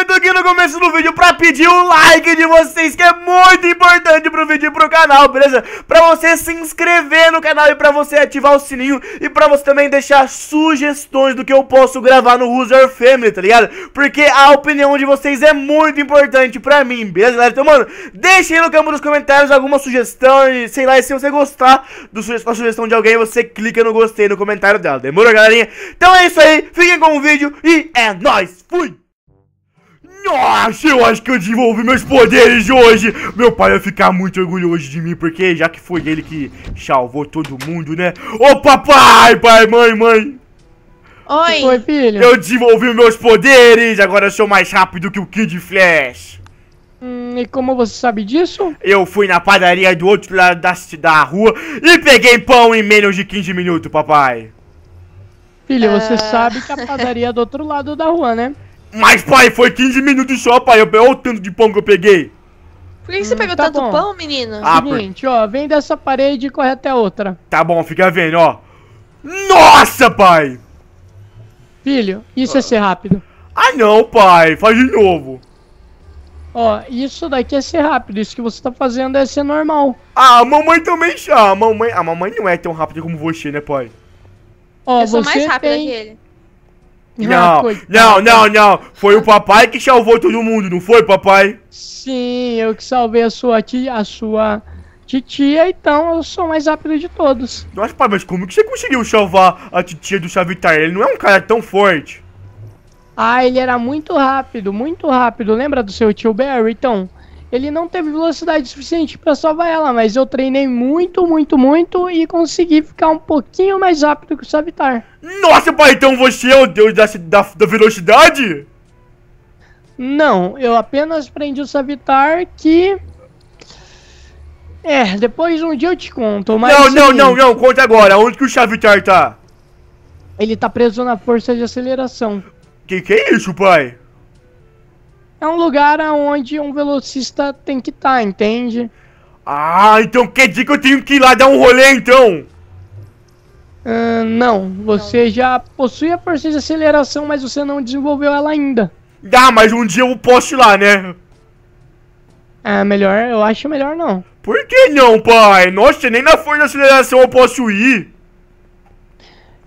aproveito aqui no começo do vídeo pra pedir o like de vocês, que é muito importante pro vídeo e pro canal, beleza? Pra você se inscrever no canal e pra você ativar o sininho e pra você também deixar sugestões do que eu posso gravar no User Family, tá ligado? Porque a opinião de vocês é muito importante pra mim, beleza, galera? Então, mano, deixa aí no campo dos comentários alguma sugestão e, sei lá, e se você gostar do su da sugestão de alguém, você clica no gostei no comentário dela, demorou, galerinha? Então é isso aí, fiquem com o vídeo e é nóis, fui! Nossa, eu acho que eu desenvolvi meus poderes hoje. Meu pai vai ficar muito orgulhoso de mim, porque já que foi ele que salvou todo mundo, né? Ô papai, pai, mãe, mãe. Oi. Oi, filho. Eu desenvolvi meus poderes, agora eu sou mais rápido que o Kid Flash. Hum, e como você sabe disso? Eu fui na padaria do outro lado da, da rua e peguei pão em menos de 15 minutos, papai. Filho, você uh... sabe que a padaria é do outro lado da rua, né? Mas, pai, foi 15 minutos só, pai. Eu Olha o tanto de pão que eu peguei. Por que, que você hum, pegou tá tanto bom. pão, menino? Ah, Seguinte, por... ó, vem dessa parede e corre até outra. Tá bom, fica vendo, ó. Nossa, pai! Filho, isso é ah. é ser rápido. Ah, não, pai. Faz de novo. Ó, isso daqui é ser rápido. Isso que você tá fazendo é ser normal. Ah, a mamãe também já. A mamãe, a mamãe não é tão rápida como você, né, pai? Ó, Eu você sou mais rápida tem... que ele. Não, não, não, não. Foi o papai que salvou todo mundo, não foi, papai? Sim, eu que salvei a sua tia, a sua titia, então eu sou mais rápido de todos. Nossa, pai, mas como que você conseguiu salvar a titia do Savitar? Ele não é um cara tão forte. Ah, ele era muito rápido, muito rápido. Lembra do seu tio Barry, então? ele não teve velocidade suficiente para salvar ela, mas eu treinei muito, muito, muito e consegui ficar um pouquinho mais rápido que o Savitar. Nossa, pai, então você é o deus da, da, da velocidade? Não, eu apenas prendi o Savitar que. É, depois um dia eu te conto, mas. Não, não, assim, não, não, conta agora, onde que o Savitar tá? Ele tá preso na força de aceleração. Que que é isso, pai? é um lugar onde um velocista tem que estar, tá, entende? Ah, então quer dizer que eu tenho que ir lá dar um rolê então? Uh, não, você não. já possui a força de aceleração, mas você não desenvolveu ela ainda. Ah, mas um dia eu posso ir lá, né? Ah, melhor, eu acho melhor não. Por que não, pai? Nossa, nem na força de aceleração eu posso ir.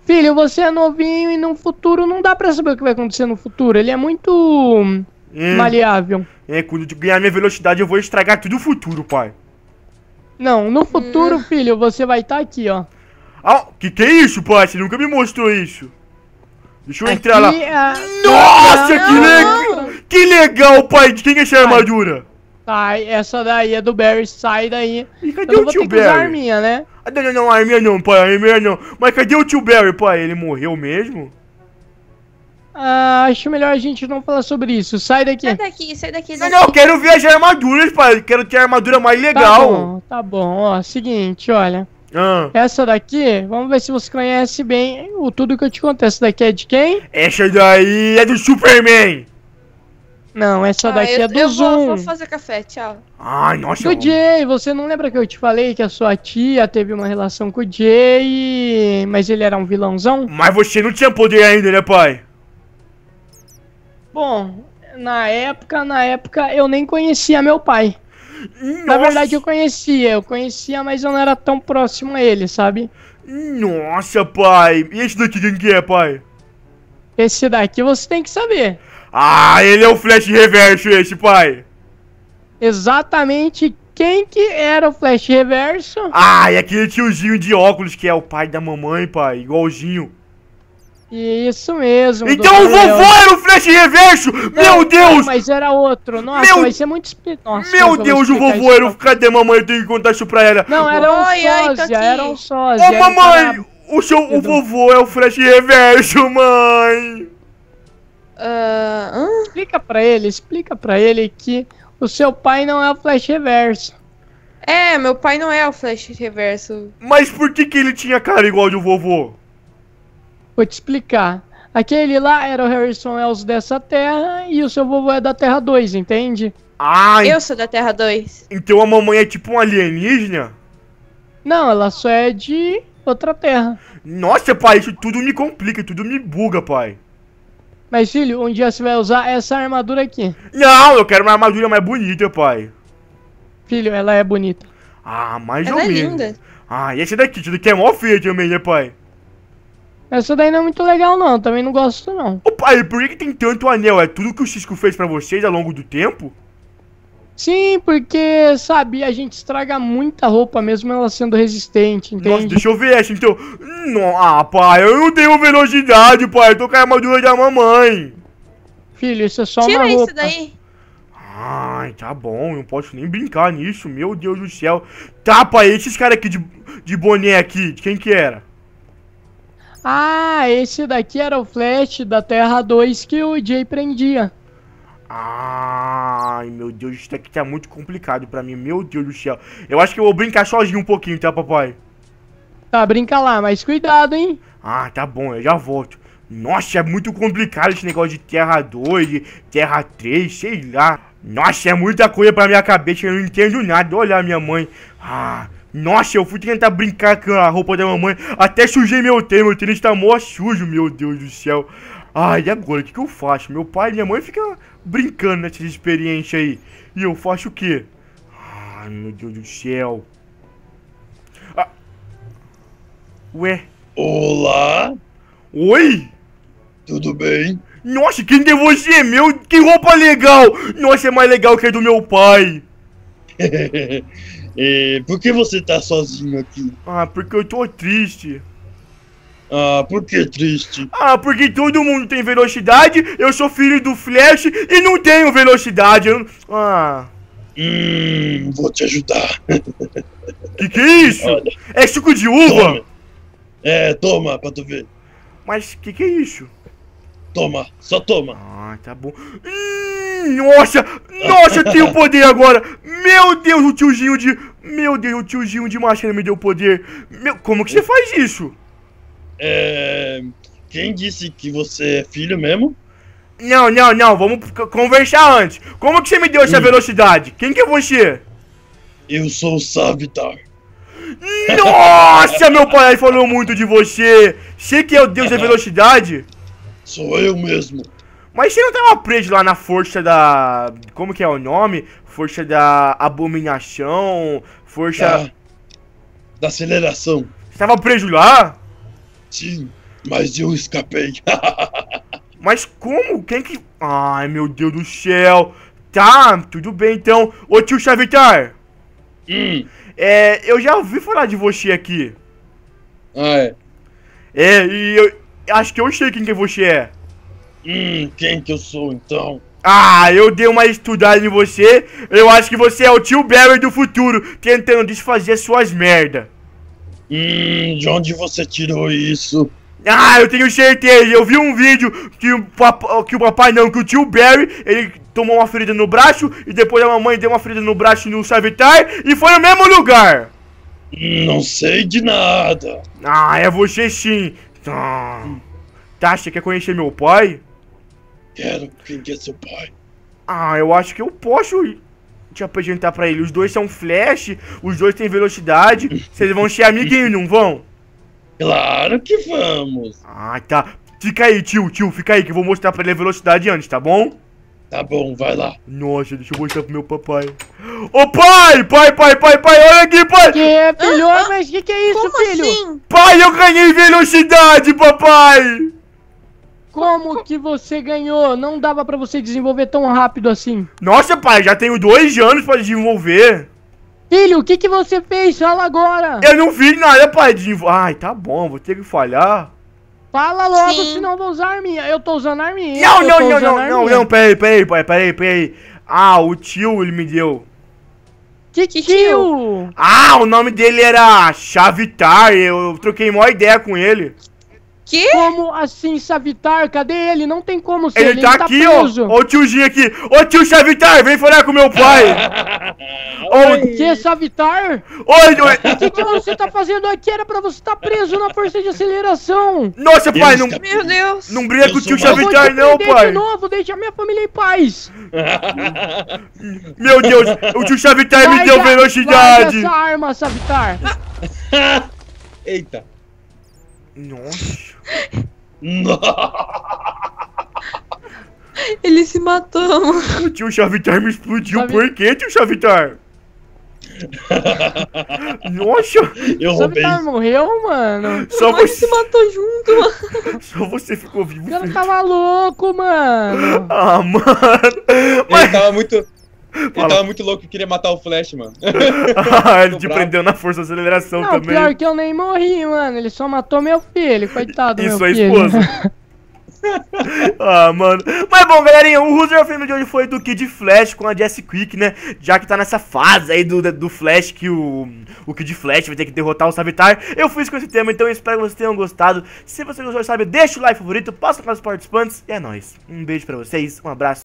Filho, você é novinho e no futuro não dá pra saber o que vai acontecer no futuro. Ele é muito é. Maleável. É, quando eu ganhar minha velocidade, eu vou estragar tudo o futuro, pai. Não, no hum. futuro, filho, você vai estar tá aqui, ó. Ah, que que é isso, pai? Você nunca me mostrou isso. Deixa eu aqui entrar lá. É... Nossa, não, que legal! Que legal, pai! De quem é essa armadura? Ai, essa daí é do Barry, sai daí. E cadê o tio Barry? Arminha, né? Ah, não, não, não, arminha não, pai, arminha não. Mas cadê o tio Barry, pai? Ele morreu mesmo? Ah, acho melhor a gente não falar sobre isso. Sai daqui. Sai daqui, sai daqui. não, não, quero ver as armaduras, pai. Quero ter a armadura mais tá legal. Tá bom, tá bom. Ó, seguinte, olha. Ah. Essa daqui, vamos ver se você conhece bem o tudo que eu te contei. Essa daqui é de quem? Essa daí é do Superman. Não, essa ah, daqui eu, é do eu Zoom. Vou, vou fazer café, tchau. Ai, nossa. O Jay, você não lembra que eu te falei que a sua tia teve uma relação com o Jay, mas ele era um vilãozão? Mas você não tinha poder ainda, né, pai? Bom, na época, na época eu nem conhecia meu pai. Nossa. Na verdade eu conhecia, eu conhecia, mas eu não era tão próximo a ele, sabe? Nossa, pai. E esse daqui quem que é, pai? Esse daqui você tem que saber. Ah, ele é o Flash Reverso esse, pai. Exatamente quem que era o Flash Reverso? Ah, é aquele tiozinho de óculos que é o pai da mamãe, pai, igualzinho. Isso mesmo. Então o vovô era o Flash Reverso! Não, meu Deus! Não, mas era outro. Nossa, meu... vai ser é muito Nossa, Meu Deus, o vovô era o. Cadê mamãe? Eu tenho que contar isso pra ela. Não, era um sósia, era um sósia. Ô, mamãe! Era... O, seu... o vovô é o Flash Reverso, mãe! Uh, explica pra ele, explica pra ele que o seu pai não é o Flash Reverso. É, meu pai não é o Flash Reverso. Mas por que, que ele tinha cara igual de vovô? Vou te explicar. Aquele lá era o Harrison Wells dessa terra e o seu vovô é da Terra 2, entende? Ah, Eu sou da Terra 2. então a mamãe é tipo um alienígena? Não, ela só é de outra terra. Nossa, pai, isso tudo me complica, tudo me buga, pai. Mas filho, um dia você vai usar essa armadura aqui. Não, eu quero uma armadura mais bonita, pai. Filho, ela é bonita. Ah, mais Ela ou é menos. linda. Ah, e esse daqui? tudo que é mó feio também, né, pai? Essa daí não é muito legal, não. Também não gosto, não. Opa, e por que, tem tanto anel? É tudo que o Cisco fez para vocês ao longo do tempo? Sim, porque, sabe, a gente estraga muita roupa, mesmo ela sendo resistente, entende? Nossa, deixa eu ver essa, então. Não, ah, pai, eu não tenho velocidade, pai. Eu tô com a armadura da mamãe. Filho, isso é só Tira uma roupa. Tira isso daí. Ai, tá bom, eu não posso nem brincar nisso, meu Deus do céu. Tá, pai, esses caras aqui de, de boné aqui, de quem que era? Ah, esse daqui era o Flash da Terra 2 que o Jay prendia. Ai, meu Deus, isso aqui tá muito complicado pra mim, meu Deus do céu. Eu acho que eu vou brincar sozinho um pouquinho, tá, papai? Tá, brinca lá, mas cuidado, hein? Ah, tá bom, eu já volto. Nossa, é muito complicado esse negócio de Terra 2, Terra 3, sei lá. Nossa, é muita coisa pra minha cabeça, eu não entendo nada. Olha, minha mãe. Ah... Nossa, eu fui tentar brincar com a roupa da mamãe. Até sujei meu tênis. Meu tênis tá mó sujo, meu Deus do céu. Ai, e agora? O que, que eu faço? Meu pai e minha mãe ficam brincando nessas experiências aí. E eu faço o quê? Ai, meu Deus do céu. Ah. Ué? Olá? Oi? Tudo bem? Nossa, quem é você? Meu, que roupa legal! Nossa, é mais legal que a do meu pai. E é, por que você tá sozinho aqui? Ah, porque eu tô triste. Ah, por que triste? Ah, porque todo mundo tem velocidade, eu sou filho do Flash e não tenho velocidade. Eu... Ah. Hum, vou te ajudar. Que que é isso? Olha. É suco de uva? É, toma pra tu ver. Mas que que é isso? Toma, só toma. Ah, tá bom. Ih, nossa, nossa, tem poder agora. Meu Deus, o tiozinho de... Meu Deus, o tiozinho de machado me deu poder. Meu, como que você faz isso? É... Quem disse que você é filho mesmo? Não, não, não, vamos conversar antes. Como que você me deu essa hum. velocidade? Quem que é você? Eu sou o Savitar. Nossa, meu pai falou muito de você. Você que é o deus da velocidade? Sou eu mesmo. Mas você não tava tá preso lá na força da. Como que é o nome? Força da abominação. Força. Da, da aceleração. Você tava preso lá? Sim, mas eu escapei. mas como? Quem que. Ai meu Deus do céu! Tá, tudo bem então. Ô tio Chavitar! Hum. É, eu já ouvi falar de você aqui. Ah, é. É, e eu, acho que eu sei quem que você é. Hum, quem que eu sou então? Ah, eu dei uma estudada em você. Eu acho que você é o tio Barry do futuro, tentando desfazer suas merda. Hum, de onde você tirou isso? Ah, eu tenho certeza. Eu vi um vídeo que o, papai, que o papai não, que o tio Barry, ele tomou uma ferida no braço e depois a mamãe deu uma ferida no braço no Savitar e foi no mesmo lugar. Hum, não sei de nada. Ah, é você sim. Tá. tá, você quer conhecer meu pai? Quero, quem é seu pai? Ah, eu acho que eu posso te apresentar pra ele. Os dois são flash, os dois têm velocidade. Vocês vão ser amiguinhos, não vão? Claro que vamos. Ah, tá. Fica aí, tio, tio, fica aí que eu vou mostrar pra ele a velocidade antes, tá bom? Tá bom, vai lá. Nossa, deixa eu mostrar pro meu papai. Ô pai! Pai, pai, pai, pai, olha aqui, pai! Que é, filho? Ah, mas que que é isso, como filho? Assim? Pai, eu ganhei velocidade, papai! Como que você ganhou? Não dava pra você desenvolver tão rápido assim. Nossa, pai, já tenho dois anos pra desenvolver. Filho, o que que você fez? Fala agora. Eu não fiz nada, pai. Desenvol... Ai, tá bom, vou ter que falhar. Fala logo, Sim. senão eu vou usar a arminha. Eu tô usando a arminha. Não, não, não, não, não, não, peraí, peraí, pai, peraí, peraí. Ah, o tio ele me deu. Que, que tio? Ah, o nome dele era Chavitar. Eu troquei maior ideia com ele. Que? Como assim, Savitar? Cadê ele? Não tem como ser. Ele, ele tá, tá aqui, preso. ó. Ô o tiozinho aqui. Ô tio Savitar, vem falar com meu pai. O que, Savitar? Oi, é- O que, que, você tá fazendo aqui? Era pra você estar tá preso na força de aceleração. Nossa, pai, não. Meu Deus. Não briga com o tio Savitar, não, pai. De novo, deixa a minha família em paz. meu Deus, o tio Savitar me deu velocidade. Larga essa arma, Savitar. Eita. Nossa. Ele se matou. O tio Chavitar me explodiu. Por que, tio Chavitar? Nossa! Eu roubei. Chavitar morreu, mano. Só é você se matou junto, mano. Só você ficou vivo. O cara tava louco, mano. Ah, mano. Mas... Ele tava muito... Ele Fala. tava muito louco e queria matar o Flash, mano. ah, ele te prendeu na força de aceleração não, também. Pior que eu nem morri, mano. Ele só matou meu filho, coitado. Isso, meu a filho. esposa. ah, mano. Mas bom, galerinha, o Rooster Frame de hoje foi do Kid Flash com a Jess Quick, né? Já que tá nessa fase aí do, do Flash que o, o Kid Flash vai ter que derrotar o Savitar. Eu fiz com esse tema, então espero que vocês tenham gostado. Se você gostou, sabe, deixa o like favorito, passa para os participantes. E é nóis. Um beijo pra vocês, um abraço.